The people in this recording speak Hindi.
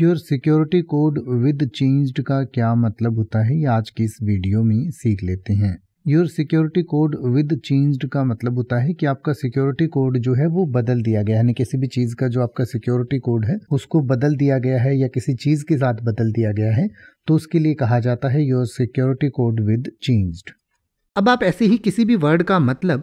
your security code with changed का क्या मतलब होता है ये आज की इस वीडियो में सीख लेते हैं your security code with changed का मतलब होता है कि आपका सिक्योरिटी कोड जो है वो बदल दिया गया यानी किसी भी चीज़ का जो आपका सिक्योरिटी कोड है उसको बदल दिया गया है या किसी चीज़ के साथ बदल दिया गया है तो उसके लिए कहा जाता है your security code with changed अब आप ऐसे ही किसी भी वर्ड का मतलब